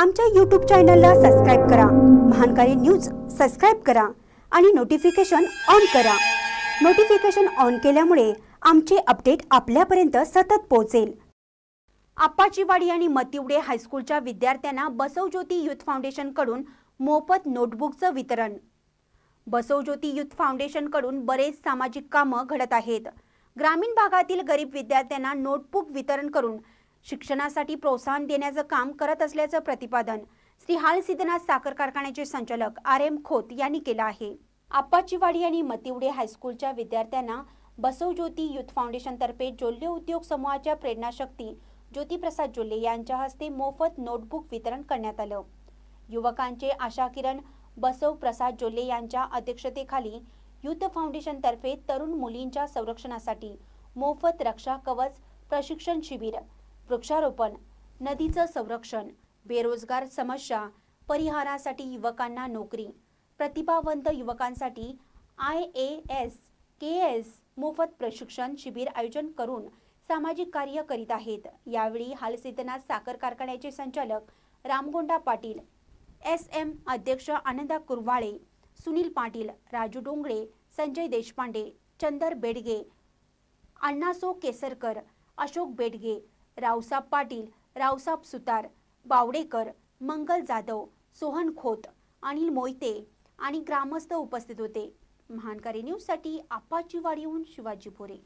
आमच्या यूट्यूब चॅनलला सबस्क्राईब करा महानकारी न्यूज सबस्क्राईब करा आणि नोटिफिकेशन ऑन करा नोटिफिकेशन ऑन केल्यामुळे आमचे अपडेट आपल्यापर्यंत सतत पोहोचेल आप्पाचीवाडी आणि मतिवडे हायस्कूलच्या विद्यार्थ्यांना बसवज्योती युथ फाउंडेशनकडून मोफत नोटबुकचं वितरण बसवज्योती युथ फाउंडेशनकडून बरेच सामाजिक कामं घडत आहेत ग्रामीण भागातील गरीब विद्यार्थ्यांना नोटबुक वितरण करून शिक्षणासाठी प्रोत्साहन देण्याचं काम करत असल्याचं प्रतिपादन श्री हाल सिद्धनाथ साखर कारखान्याचे संचालक आर एम खोत यांनी केलं आहे आप्पाचीवाडी आणि मतिवडे हायस्कूलच्या विद्यार्थ्यांना बसव ज्योती युथ फाउंडेशनतर्फे जोल्ले उद्योग समूहाच्या प्रेरणाशक्ती ज्योतिप्रसाद जोल्ले यांच्या हस्ते मोफत नोटबुक वितरण करण्यात आलं युवकांचे आशा किरण बसव प्रसाद जोल्ले यांच्या अध्यक्षतेखाली युथ फाउंडेशनतर्फे तरुण मुलींच्या संरक्षणासाठी मोफत रक्षा कवच प्रशिक्षण शिबिर वृक्षारोपण नदीचं संरक्षण बेरोजगार समस्या परिहारासाठी युवकांना नोकरी प्रतिभावंत युवकांसाठी I A S K S मोफत प्रशिक्षण शिबिर आयोजन करून सामाजिक कार्य करीत आहेत यावेळी हालसिद्धनाथ साखर कारखान्याचे संचालक रामगोंडा पाटील एस एम अध्यक्ष आनंदा कुरवाळे सुनील पाटील राजू डोंगळे संजय देशपांडे चंदर बेडगे अण्णासो केसरकर अशोक बेडगे रावसाब पाटील रावसाब सुतार बावडेकर मंगल जाधव सोहन खोत अनिल मोहिते आणि ग्रामस्थ उपस्थित होते महानकारी न्यूजसाठी आपाची वाडीहून शिवाजी भोरे